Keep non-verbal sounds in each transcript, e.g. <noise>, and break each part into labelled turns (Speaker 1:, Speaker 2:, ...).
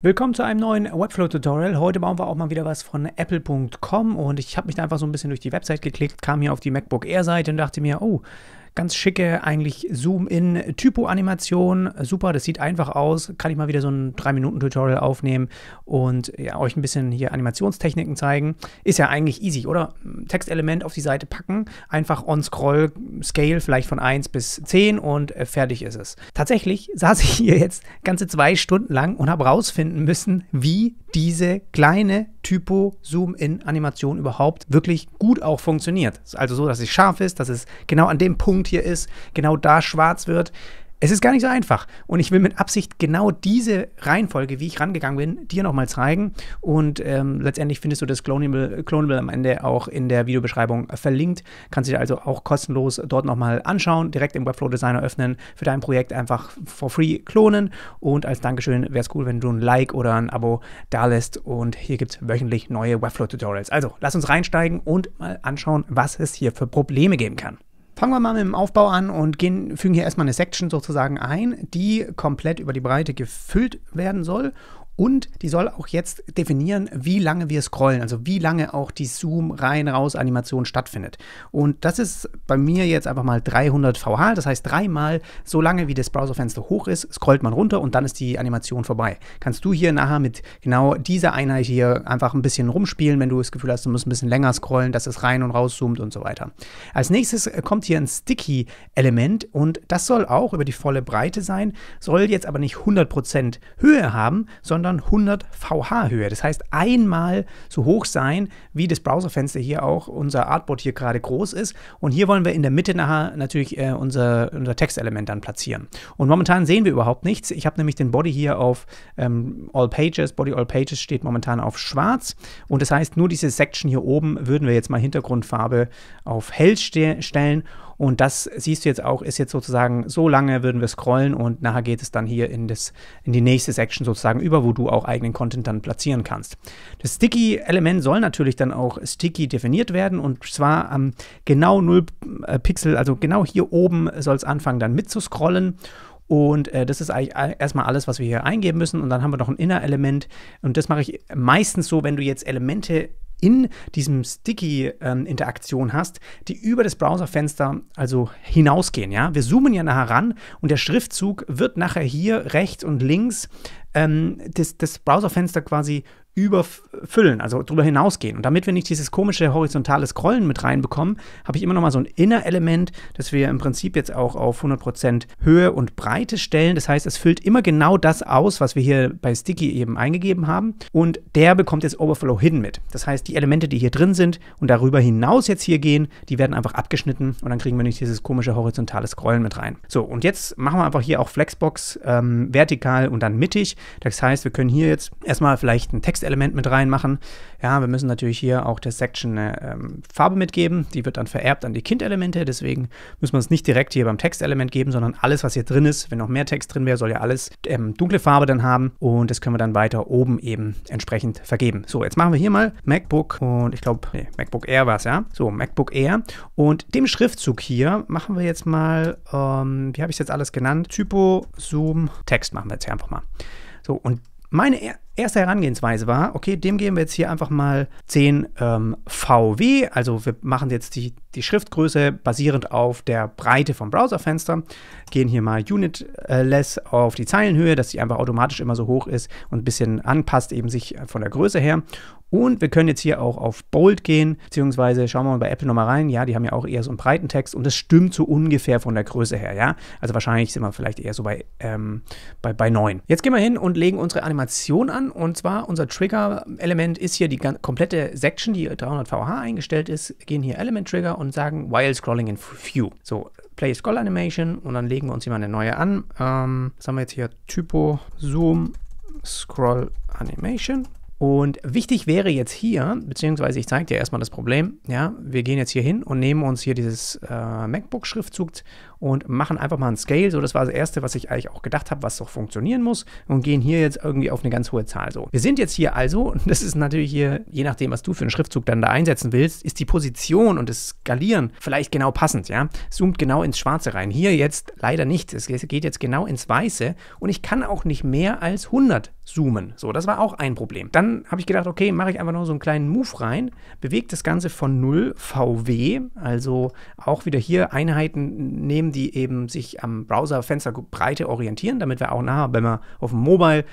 Speaker 1: Willkommen zu einem neuen Webflow-Tutorial. Heute bauen wir auch mal wieder was von apple.com und ich habe mich da einfach so ein bisschen durch die Website geklickt, kam hier auf die MacBook Air-Seite und dachte mir, oh, Ganz schicke, eigentlich Zoom-in, Typo-Animation. Super, das sieht einfach aus. Kann ich mal wieder so ein 3-Minuten-Tutorial aufnehmen und ja, euch ein bisschen hier Animationstechniken zeigen. Ist ja eigentlich easy, oder? Textelement auf die Seite packen, einfach on-scroll, Scale vielleicht von 1 bis 10 und äh, fertig ist es. Tatsächlich <laughs> saß ich hier jetzt ganze zwei Stunden lang und habe rausfinden müssen, wie diese kleine Typo-Zoom-in-Animation überhaupt wirklich gut auch funktioniert. Also so, dass es scharf ist, dass es genau an dem Punkt Rentier ist, genau da schwarz wird. Es ist gar nicht so einfach. Und ich will mit Absicht genau diese Reihenfolge, wie ich rangegangen bin, dir nochmal zeigen. Und ähm, letztendlich findest du das Clonable, Clonable am Ende auch in der Videobeschreibung verlinkt. Kannst du dir also auch kostenlos dort nochmal anschauen, direkt im Webflow Designer öffnen, für dein Projekt einfach for free klonen. Und als Dankeschön wäre es cool, wenn du ein Like oder ein Abo da lässt. Und hier gibt es wöchentlich neue Webflow Tutorials. Also lass uns reinsteigen und mal anschauen, was es hier für Probleme geben kann. Fangen wir mal mit dem Aufbau an und gehen, fügen hier erstmal eine Section sozusagen ein, die komplett über die Breite gefüllt werden soll. Und die soll auch jetzt definieren, wie lange wir scrollen, also wie lange auch die Zoom rein raus Animation stattfindet. Und das ist bei mir jetzt einfach mal 300 VH, das heißt dreimal so lange wie das Browserfenster hoch ist, scrollt man runter und dann ist die Animation vorbei. Kannst du hier nachher mit genau dieser Einheit hier einfach ein bisschen rumspielen, wenn du das Gefühl hast, du musst ein bisschen länger scrollen, dass es rein und rauszoomt und so weiter. Als nächstes äh, kommt hier ein Sticky Element und das soll auch über die volle Breite sein, soll jetzt aber nicht 100% Höhe haben, sondern sondern 100 VH-Höhe. Das heißt, einmal so hoch sein, wie das Browserfenster hier auch, unser Artboard hier gerade groß ist. Und hier wollen wir in der Mitte nachher natürlich äh, unser, unser Textelement dann platzieren. Und momentan sehen wir überhaupt nichts. Ich habe nämlich den Body hier auf ähm, All Pages, Body All Pages steht momentan auf schwarz. Und das heißt, nur diese Section hier oben würden wir jetzt mal Hintergrundfarbe auf hell ste stellen. Und das siehst du jetzt auch, ist jetzt sozusagen, so lange würden wir scrollen und nachher geht es dann hier in, das, in die nächste Section sozusagen über, wo du auch eigenen Content dann platzieren kannst. Das Sticky-Element soll natürlich dann auch sticky definiert werden und zwar am genau 0 äh, Pixel, also genau hier oben soll es anfangen dann mitzuscrollen. Und äh, das ist eigentlich äh, erstmal alles, was wir hier eingeben müssen. Und dann haben wir noch ein Inner-Element. Und das mache ich meistens so, wenn du jetzt Elemente in diesem Sticky-Interaktion ähm, hast, die über das Browserfenster also hinausgehen. Ja? Wir zoomen ja nachher ran und der Schriftzug wird nachher hier rechts und links ähm, das, das Browserfenster quasi überfüllen, also darüber hinausgehen. Und damit wir nicht dieses komische horizontale Scrollen mit reinbekommen, habe ich immer noch mal so ein Inner-Element, das wir im Prinzip jetzt auch auf 100% Höhe und Breite stellen. Das heißt, es füllt immer genau das aus, was wir hier bei Sticky eben eingegeben haben. Und der bekommt jetzt Overflow Hidden mit. Das heißt, die Elemente, die hier drin sind und darüber hinaus jetzt hier gehen, die werden einfach abgeschnitten und dann kriegen wir nicht dieses komische horizontale Scrollen mit rein. So, und jetzt machen wir einfach hier auch Flexbox ähm, vertikal und dann mittig. Das heißt, wir können hier jetzt erstmal vielleicht einen Text Element mit reinmachen. Ja, wir müssen natürlich hier auch der Section eine äh, ähm, Farbe mitgeben. Die wird dann vererbt an die Kind-Elemente. Deswegen müssen wir es nicht direkt hier beim Textelement geben, sondern alles, was hier drin ist, wenn noch mehr Text drin wäre, soll ja alles ähm, dunkle Farbe dann haben. Und das können wir dann weiter oben eben entsprechend vergeben. So, jetzt machen wir hier mal MacBook und ich glaube, nee, MacBook Air war es, ja? So, MacBook Air. Und dem Schriftzug hier machen wir jetzt mal, ähm, wie habe ich es jetzt alles genannt? Typo, Zoom, Text machen wir jetzt hier einfach mal. So, und meine erste Herangehensweise war, okay, dem geben wir jetzt hier einfach mal 10 ähm, VW, also wir machen jetzt die, die Schriftgröße basierend auf der Breite vom Browserfenster, gehen hier mal Unitless auf die Zeilenhöhe, dass die einfach automatisch immer so hoch ist und ein bisschen anpasst eben sich von der Größe her. Und wir können jetzt hier auch auf Bold gehen, beziehungsweise schauen wir mal bei Apple nochmal rein. Ja, die haben ja auch eher so einen breiten Text und das stimmt so ungefähr von der Größe her, ja. Also wahrscheinlich sind wir vielleicht eher so bei, ähm, bei, bei 9. Jetzt gehen wir hin und legen unsere Animation an und zwar unser Trigger-Element ist hier die komplette Section, die 300 VH eingestellt ist. Gehen hier Element Trigger und sagen While Scrolling in View. So, Play Scroll Animation und dann legen wir uns hier mal eine neue an. Ähm, das haben wir jetzt hier Typo Zoom Scroll Animation. Und wichtig wäre jetzt hier, beziehungsweise ich zeige dir erstmal das Problem, ja, wir gehen jetzt hier hin und nehmen uns hier dieses äh, MacBook-Schriftzug und machen einfach mal einen Scale. So, das war das Erste, was ich eigentlich auch gedacht habe, was doch funktionieren muss und gehen hier jetzt irgendwie auf eine ganz hohe Zahl so. Wir sind jetzt hier also, und <laughs> das ist natürlich hier, je nachdem, was du für einen Schriftzug dann da einsetzen willst, ist die Position und das Skalieren vielleicht genau passend, ja. Zoomt genau ins Schwarze rein. Hier jetzt leider nicht. Es geht jetzt genau ins Weiße und ich kann auch nicht mehr als 100 zoomen. So, das war auch ein Problem. Dann habe ich gedacht, okay, mache ich einfach noch so einen kleinen Move rein, bewege das Ganze von 0 VW, also auch wieder hier Einheiten nehmen, haben, die eben sich am Browserfensterbreite orientieren, damit wir auch nachher, wenn man auf dem Mobile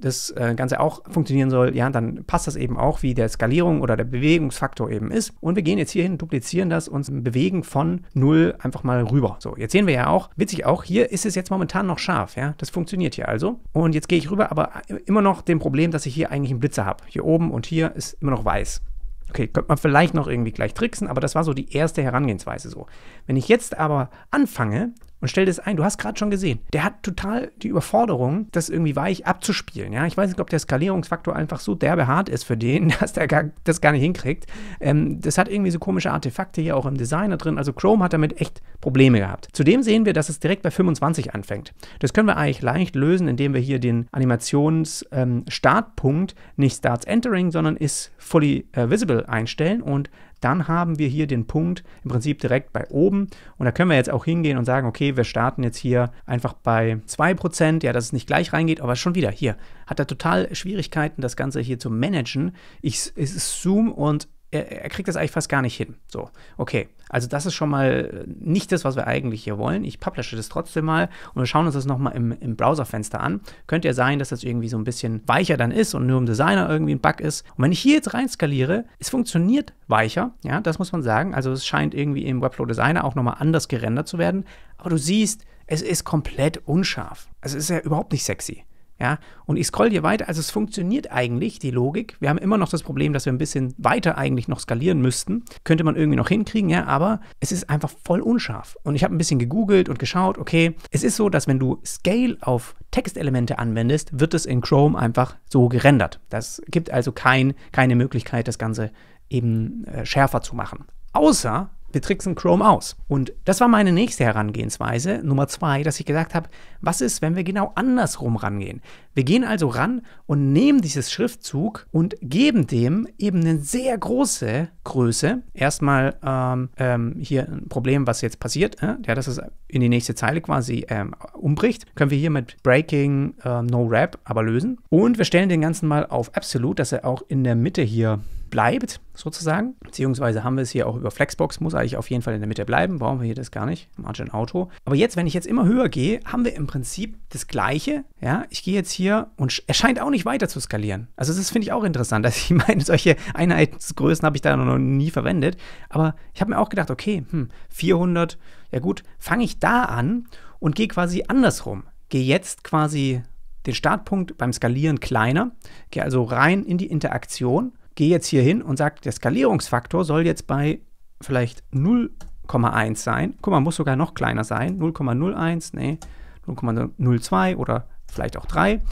Speaker 1: das äh, Ganze auch funktionieren soll, ja, dann passt das eben auch, wie der Skalierung oder der Bewegungsfaktor eben ist. Und wir gehen jetzt hier hin, duplizieren das und bewegen von 0 einfach mal rüber. So, jetzt sehen wir ja auch, witzig auch, hier ist es jetzt momentan noch scharf, ja, das funktioniert hier also. Und jetzt gehe ich rüber, aber immer noch dem Problem, dass ich hier eigentlich einen Blitzer habe. Hier oben und hier ist immer noch weiß. Okay, könnte man vielleicht noch irgendwie gleich tricksen, aber das war so die erste Herangehensweise so. Wenn ich jetzt aber anfange und stell das ein. Du hast gerade schon gesehen, der hat total die Überforderung, das irgendwie weich abzuspielen. Ja, ich weiß nicht, ob der Skalierungsfaktor einfach so derbe hart ist für den, <laughs> dass der gar, das gar nicht hinkriegt. Ähm, das hat irgendwie so komische Artefakte hier auch im Designer drin. Also Chrome hat damit echt Probleme gehabt. Zudem sehen wir, dass es direkt bei 25 anfängt. Das können wir eigentlich leicht lösen, indem wir hier den Animationsstartpunkt ähm, nicht Starts Entering, sondern ist Fully äh, Visible einstellen und dann haben wir hier den Punkt im Prinzip direkt bei oben. Und da können wir jetzt auch hingehen und sagen, okay, wir starten jetzt hier einfach bei 2%, ja, dass es nicht gleich reingeht, aber schon wieder hier hat er total Schwierigkeiten, das Ganze hier zu managen. Ich, es ist und er, er, kriegt das eigentlich fast gar nicht hin. So, okay. Also das ist schon mal äh, nicht das, was wir eigentlich hier wollen. Ich publische das trotzdem mal und wir schauen uns das nochmal im, im Browserfenster an. Könnte ja sein, dass das irgendwie so ein bisschen weicher dann ist und nur im Designer irgendwie ein Bug ist. Und wenn ich hier jetzt reinskaliere, es funktioniert weicher, ja, das muss man sagen. Also es scheint irgendwie im Webflow Designer auch nochmal anders gerendert zu werden. Aber du siehst, es ist komplett unscharf. Also es ist ja überhaupt nicht sexy. Ja, und ich scroll hier weiter. Also es funktioniert eigentlich, die Logik. Wir haben immer noch das Problem, dass wir ein bisschen weiter eigentlich noch skalieren müssten. Könnte man irgendwie noch hinkriegen, ja, aber es ist einfach voll unscharf. Und ich habe ein bisschen gegoogelt und geschaut, okay, es ist so, dass wenn du Scale auf Textelemente anwendest, wird es in Chrome einfach so gerendert. Das gibt also kein, keine Möglichkeit, das Ganze eben äh, schärfer zu machen. Außer wir tricksen Chrome aus. Und das war meine nächste Herangehensweise, Nummer zwei, dass ich gesagt habe, was ist, wenn wir genau andersrum rangehen? Wir gehen also ran und nehmen dieses Schriftzug und geben dem eben eine sehr große Größe. Erstmal ähm, ähm, hier ein Problem, was jetzt passiert, äh? ja, dass es in die nächste Zeile quasi ähm, umbricht. Können wir hier mit Breaking äh, No Wrap aber lösen. Und wir stellen den ganzen mal auf Absolute, dass er auch in der Mitte hier bleibt, sozusagen. Beziehungsweise haben wir es hier auch über Flexbox, muss eigentlich auf jeden Fall in der Mitte bleiben, brauchen wir hier das gar nicht, Margin Auto. Aber jetzt, wenn ich jetzt immer höher gehe, haben wir im Prinzip das Gleiche. Ja, ich gehe jetzt hier und er scheint auch nicht weiter zu skalieren. Also das finde ich auch interessant. dass <laughs> also ich meine, solche Einheitsgrößen habe ich da noch nie verwendet. Aber ich habe mir auch gedacht, okay, hm, 400, ja gut, fange ich da an und gehe quasi andersrum. Gehe jetzt quasi den Startpunkt beim Skalieren kleiner, gehe also rein in die Interaktion gehe jetzt hier hin und sage, der Skalierungsfaktor soll jetzt bei vielleicht 0,1 sein. Guck mal, muss sogar noch kleiner sein. 0,01, nee, 0,02 oder vielleicht auch 3.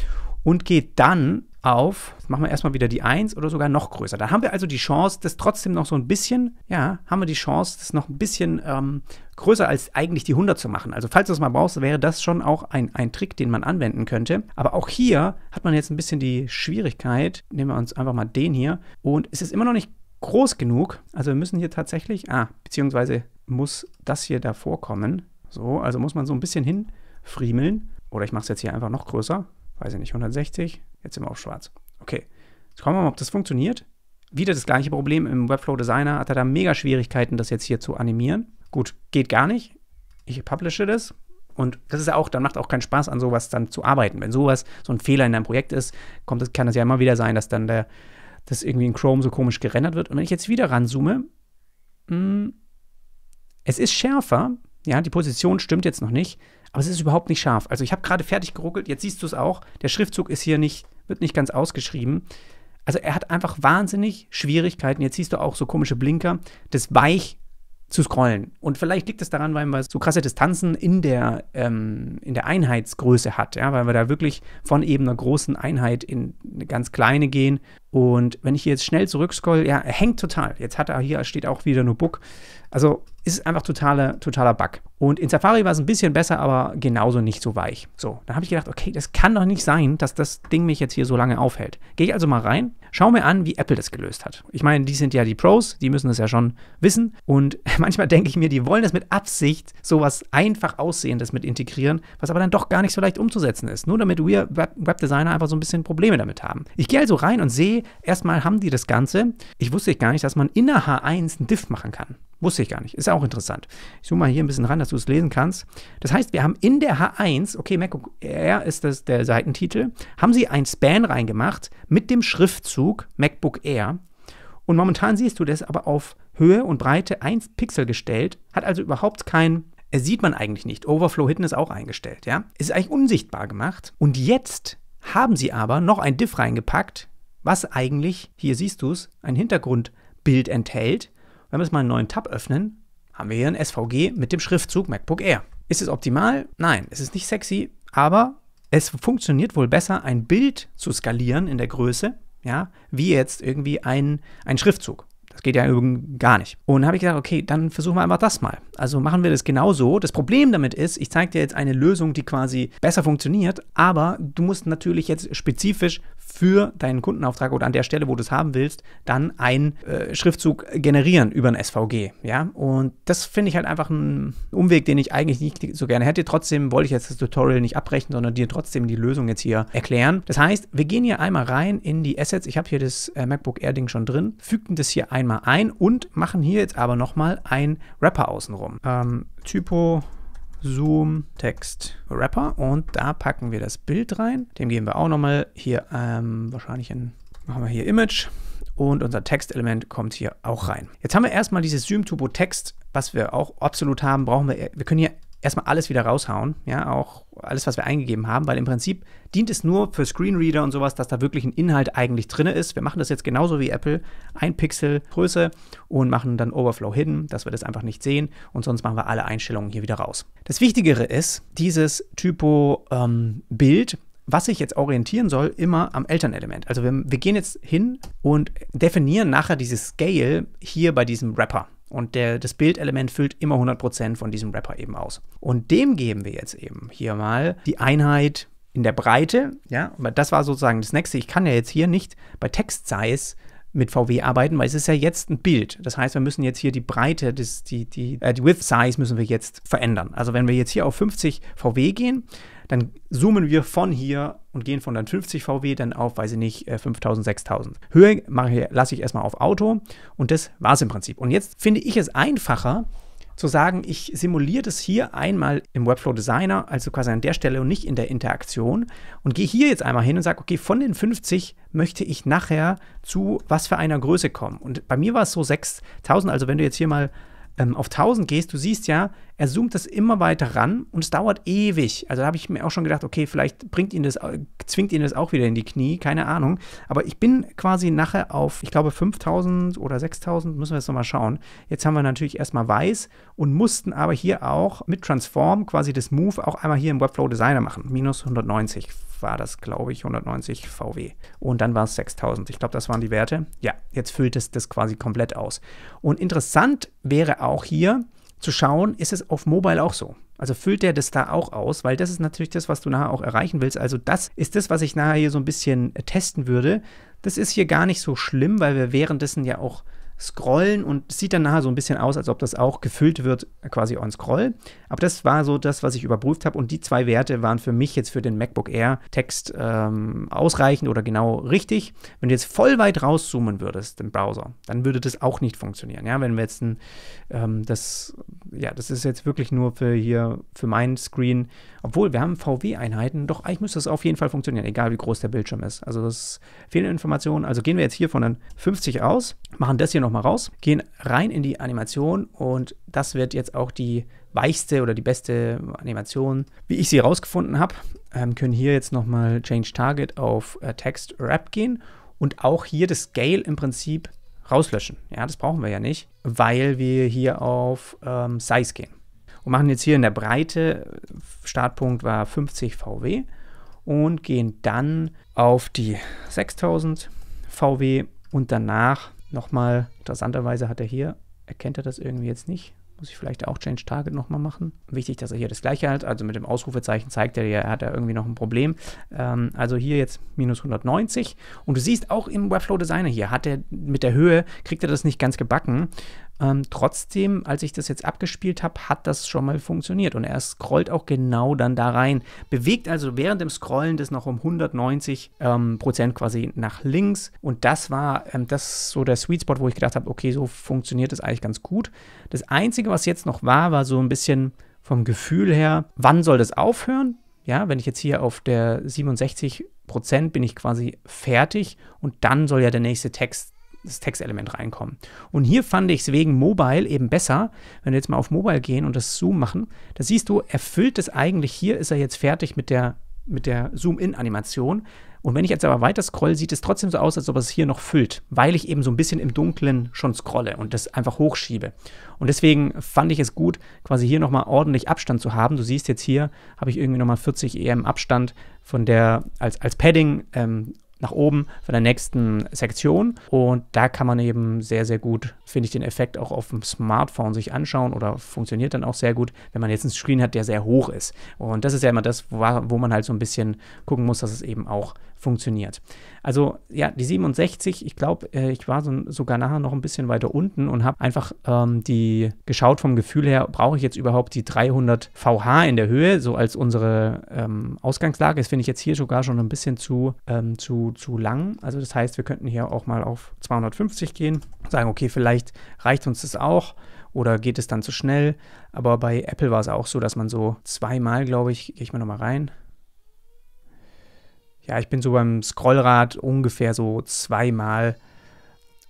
Speaker 1: Und geht dann auf, jetzt machen wir erstmal wieder die 1 oder sogar noch größer. Da haben wir also die Chance, das trotzdem noch so ein bisschen, ja, haben wir die Chance, das noch ein bisschen ähm, größer als eigentlich die 100 zu machen. Also falls du es mal brauchst, wäre das schon auch ein, ein Trick, den man anwenden könnte. Aber auch hier hat man jetzt ein bisschen die Schwierigkeit, nehmen wir uns einfach mal den hier, und es ist immer noch nicht groß genug. Also wir müssen hier tatsächlich, ah, beziehungsweise muss das hier davor kommen. So, also muss man so ein bisschen hinfriemeln. Oder ich mache es jetzt hier einfach noch größer. Weiß ich nicht, 160, Jetzt sind wir auf schwarz. Okay, jetzt schauen wir mal, ob das funktioniert. Wieder das gleiche Problem im Webflow Designer. Hat er da mega Schwierigkeiten, das jetzt hier zu animieren. Gut, geht gar nicht. Ich publishe das. Und das ist ja auch, dann macht auch keinen Spaß, an sowas dann zu arbeiten. Wenn sowas, so ein Fehler in deinem Projekt ist, kommt, kann das ja immer wieder sein, dass dann der, das irgendwie in Chrome so komisch gerendert wird. Und wenn ich jetzt wieder ranzoome, mh, hm, es ist schärfer, ja, die Position stimmt jetzt noch nicht, aber es ist überhaupt nicht scharf. Also ich habe gerade fertig geruckelt, jetzt siehst du es auch, der Schriftzug ist hier nicht wird nicht ganz ausgeschrieben. Also er hat einfach wahnsinnig Schwierigkeiten, jetzt siehst du auch so komische Blinker, das weich zu scrollen. Und vielleicht liegt es daran, weil man so krasse Distanzen in der, ähm, in der Einheitsgröße hat, ja, weil wir da wirklich von eben einer großen Einheit in eine ganz kleine gehen und wenn ich hier jetzt schnell zurückscroll, ja, er hängt total. Jetzt hat er hier, steht auch wieder nur Book. Also ist einfach totale, totaler Bug. Und in Safari war es ein bisschen besser, aber genauso nicht so weich. So, dann habe ich gedacht, okay, das kann doch nicht sein, dass das Ding mich jetzt hier so lange aufhält. Gehe ich also mal rein, schau mir an, wie Apple das gelöst hat. Ich meine, die sind ja die Pros, die müssen das ja schon wissen. Und <laughs> manchmal denke ich mir, die wollen das mit Absicht sowas einfach Aussehendes mit integrieren, was aber dann doch gar nicht so leicht umzusetzen ist. Nur damit wir Webdesigner einfach so ein bisschen Probleme damit haben. Ich gehe also rein und sehe, erstmal haben die das Ganze. Ich wusste gar nicht, dass man in der H1 einen Diff machen kann. Wusste ich gar nicht. Ist auch interessant. Ich zoome mal hier ein bisschen ran, dass du es lesen kannst. Das heißt, wir haben in der H1, okay, MacBook Air ist das der Seitentitel, haben sie ein Span reingemacht mit dem Schriftzug MacBook Air. Und momentan siehst du das aber auf Höhe und Breite 1 Pixel gestellt, hat also überhaupt kein äh, sieht man eigentlich nicht. Overflow Hidden ist auch eingestellt, ja? Ist eigentlich unsichtbar gemacht. Und jetzt haben sie aber noch ein Diff reingepackt, was eigentlich, hier siehst du es, ein Hintergrundbild enthält. Wenn wir jetzt mal einen neuen Tab öffnen, haben wir hier ein SVG mit dem Schriftzug MacBook Air. Ist es optimal? Nein, es ist nicht sexy, aber es funktioniert wohl besser, ein Bild zu skalieren in der Größe, ja, wie jetzt irgendwie ein, ein Schriftzug. Das geht ja gar nicht. Und dann habe ich gesagt, okay, dann versuchen wir einfach das mal. Also machen wir das genauso. Das Problem damit ist, ich zeige dir jetzt eine Lösung, die quasi besser funktioniert, aber du musst natürlich jetzt spezifisch für deinen Kundenauftrag oder an der Stelle, wo du es haben willst, dann einen äh, Schriftzug generieren über ein SVG. Ja, und das finde ich halt einfach einen Umweg, den ich eigentlich nicht so gerne hätte. Trotzdem wollte ich jetzt das Tutorial nicht abbrechen, sondern dir trotzdem die Lösung jetzt hier erklären. Das heißt, wir gehen hier einmal rein in die Assets. Ich habe hier das äh, MacBook Air Ding schon drin, fügen das hier einmal ein und machen hier jetzt aber nochmal ein Wrapper außenrum. Ähm, Typo Zoom Text Wrapper und da packen wir das Bild rein. Dem geben wir auch nochmal hier ähm, wahrscheinlich ein, machen wir hier Image und unser Textelement kommt hier auch rein. Jetzt haben wir erstmal dieses Zoom Turbo Text, was wir auch absolut haben, brauchen wir, wir können hier erstmal alles wieder raushauen, ja, auch alles, was wir eingegeben haben, weil im Prinzip dient es nur für Screenreader und sowas, dass da wirklich ein Inhalt eigentlich drin ist. Wir machen das jetzt genauso wie Apple, ein Pixel Größe und machen dann Overflow hidden, dass wir das einfach nicht sehen und sonst machen wir alle Einstellungen hier wieder raus. Das Wichtigere ist dieses Typo-Bild, ähm, was sich jetzt orientieren soll, immer am Elternelement. Also wir, wir gehen jetzt hin und definieren nachher dieses Scale hier bei diesem Wrapper. Und der, das Bildelement füllt immer 100% von diesem Wrapper eben aus. Und dem geben wir jetzt eben hier mal die Einheit in der Breite. Ja, das war sozusagen das nächste. Ich kann ja jetzt hier nicht bei Text Size mit VW arbeiten, weil es ist ja jetzt ein Bild. Das heißt, wir müssen jetzt hier die Breite, des, die, die, äh, die Width Size müssen wir jetzt verändern. Also wenn wir jetzt hier auf 50 VW gehen, dann zoomen wir von hier und gehen von dann 50 VW dann auf, weiß ich nicht, 5000, äh, 6000. Höhe mache, lasse ich erstmal auf Auto und das war es im Prinzip. Und jetzt finde ich es einfacher, zu sagen, ich simuliere das hier einmal im Webflow Designer, also quasi an der Stelle und nicht in der Interaktion und gehe hier jetzt einmal hin und sage, okay, von den 50 möchte ich nachher zu was für einer Größe kommen. Und bei mir war es so 6000, also wenn du jetzt hier mal ähm, auf 1000 gehst, du siehst ja, er zoomt das immer weiter ran und es dauert ewig. Also da habe ich mir auch schon gedacht, okay, vielleicht bringt ihn das, zwingt ihn das auch wieder in die Knie, keine Ahnung. Aber ich bin quasi nachher auf, ich glaube, 5000 oder 6000, müssen wir jetzt nochmal schauen. Jetzt haben wir natürlich erstmal weiß und mussten aber hier auch mit Transform quasi das Move auch einmal hier im Webflow Designer machen. Minus 190 war das, glaube ich, 190 VW. Und dann war es 6000. Ich glaube, das waren die Werte. Ja, jetzt füllt es das quasi komplett aus. Und interessant wäre auch hier, zu schauen, ist es auf Mobile auch so. Also füllt der das da auch aus, weil das ist natürlich das, was du nachher auch erreichen willst. Also das ist das, was ich nachher hier so ein bisschen testen würde. Das ist hier gar nicht so schlimm, weil wir währenddessen ja auch scrollen und sieht dann nachher so ein bisschen aus, als ob das auch gefüllt wird, äh, quasi on scroll. Aber das war so das, was ich überprüft habe und die zwei Werte waren für mich jetzt für den MacBook Air Text ähm, ausreichend oder genau richtig. Wenn du jetzt voll weit rauszoomen würdest, den Browser, dann würde das auch nicht funktionieren. Ja, wenn wir jetzt ein, ähm, das, ja, das ist jetzt wirklich nur für hier, für meinen Screen, obwohl wir haben VW-Einheiten, doch eigentlich müsste das auf jeden Fall funktionieren, egal wie groß der Bildschirm ist. Also das fehlen Informationen. Also gehen wir jetzt hier von den 50 aus, machen das hier noch nochmal raus, gehen rein in die Animation und das wird jetzt auch die weichste oder die beste Animation, wie ich sie herausgefunden habe. Ähm, können hier jetzt nochmal Change Target auf äh, Text Wrap gehen und auch hier das Scale im Prinzip rauslöschen. Ja, das brauchen wir ja nicht, weil wir hier auf ähm, Size gehen. Und machen jetzt hier in der Breite, äh, Startpunkt war 50 VW und gehen dann auf die 6000 VW und danach Nochmal, interessanterweise hat er hier, erkennt er das irgendwie jetzt nicht? Muss ich vielleicht auch Change Target nochmal machen? Wichtig, dass er hier das gleiche hat, also mit dem Ausrufezeichen zeigt er ja, er hat ja irgendwie noch ein Problem. Ähm, also hier jetzt minus 190 und du siehst auch im Webflow Designer hier, hat er mit der Höhe, kriegt er das nicht ganz gebacken. Ähm, trotzdem, als ich das jetzt abgespielt habe, hat das schon mal funktioniert. Und er scrollt auch genau dann da rein. Bewegt also während dem Scrollen das noch um 190 ähm, Prozent quasi nach links. Und das war ähm, das so der Sweet Spot, wo ich gedacht habe, okay, so funktioniert das eigentlich ganz gut. Das Einzige, was jetzt noch war, war so ein bisschen vom Gefühl her, wann soll das aufhören? Ja, wenn ich jetzt hier auf der 67 Prozent bin ich quasi fertig und dann soll ja der nächste Text das Textelement reinkommen. Und hier fand ich es wegen Mobile eben besser, wenn wir jetzt mal auf Mobile gehen und das Zoom machen, da siehst du, erfüllt es eigentlich, hier ist er jetzt fertig mit der, mit der Zoom-In-Animation. Und wenn ich jetzt aber weiter scroll, sieht es trotzdem so aus, als ob es hier noch füllt, weil ich eben so ein bisschen im Dunkeln schon scrolle und das einfach hochschiebe. Und deswegen fand ich es gut, quasi hier nochmal ordentlich Abstand zu haben. Du siehst jetzt hier, habe ich irgendwie nochmal 40 EM Abstand von der, als, als Padding ähm, nach oben von der nächsten Sektion. Und da kann man eben sehr, sehr gut, finde ich, den Effekt auch auf dem Smartphone sich anschauen oder funktioniert dann auch sehr gut, wenn man jetzt einen Screen hat, der sehr hoch ist. Und das ist ja immer das, wo man halt so ein bisschen gucken muss, dass es eben auch funktioniert. Also ja, die 67, ich glaube, äh, ich war so, sogar nachher noch ein bisschen weiter unten und habe einfach ähm, die geschaut vom Gefühl her, brauche ich jetzt überhaupt die 300 VH in der Höhe, so als unsere ähm, Ausgangslage. Das finde ich jetzt hier sogar schon ein bisschen zu, ähm, zu, zu lang. Also das heißt, wir könnten hier auch mal auf 250 gehen, sagen, okay, vielleicht reicht uns das auch oder geht es dann zu schnell. Aber bei Apple war es auch so, dass man so zweimal, glaube ich, gehe ich mal nochmal rein, ja, ich bin so beim Scrollrad ungefähr so zweimal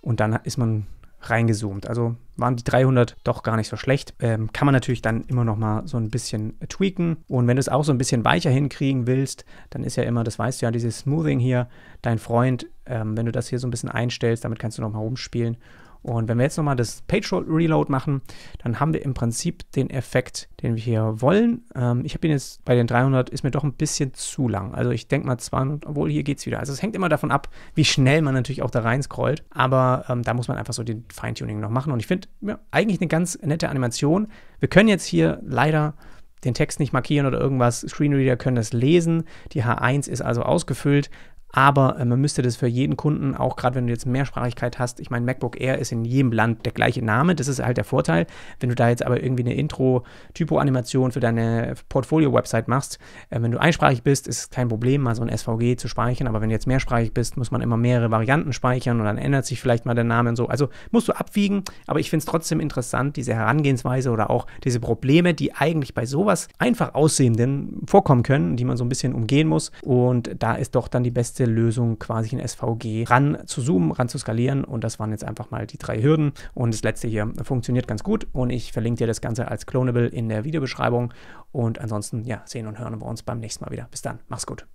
Speaker 1: und dann ist man reingezoomt. Also waren die 300 doch gar nicht so schlecht. Ähm, kann man natürlich dann immer noch mal so ein bisschen tweaken. Und wenn du es auch so ein bisschen weicher hinkriegen willst, dann ist ja immer, das weißt du ja, dieses Smoothing hier, dein Freund, ähm, wenn du das hier so ein bisschen einstellst, damit kannst du noch mal rumspielen. Und wenn wir jetzt nochmal das Page Reload machen, dann haben wir im Prinzip den Effekt, den wir hier wollen. Ähm, ich habe ihn jetzt bei den 300, ist mir doch ein bisschen zu lang. Also ich denke mal 200, obwohl hier geht es wieder. Also es hängt immer davon ab, wie schnell man natürlich auch da rein scrollt. Aber ähm, da muss man einfach so den Feintuning noch machen. Und ich finde ja, eigentlich eine ganz nette Animation. Wir können jetzt hier leider den Text nicht markieren oder irgendwas. Screenreader können das lesen. Die H1 ist also ausgefüllt, aber äh, man müsste das für jeden Kunden, auch gerade wenn du jetzt Mehrsprachigkeit hast, ich meine, MacBook Air ist in jedem Land der gleiche Name, das ist halt der Vorteil. Wenn du da jetzt aber irgendwie eine Intro-Typo-Animation für deine Portfolio-Website machst, äh, wenn du einsprachig bist, ist es kein Problem, mal so ein SVG zu speichern, aber wenn du jetzt mehrsprachig bist, muss man immer mehrere Varianten speichern und dann ändert sich vielleicht mal der Name und so. Also musst du abwiegen, aber ich finde es trotzdem interessant, diese Herangehensweise oder auch diese Probleme, die eigentlich bei sowas einfach Aussehenden vorkommen können, die man so ein bisschen umgehen muss. Und da ist doch dann die beste beste Lösung, quasi in SVG ran zu zoomen, ran zu skalieren. Und das waren jetzt einfach mal die drei Hürden. Und das letzte hier funktioniert ganz gut. Und ich verlinke dir das Ganze als Clonable in der Videobeschreibung. Und ansonsten, ja, sehen und hören wir uns beim nächsten Mal wieder. Bis dann, mach's gut.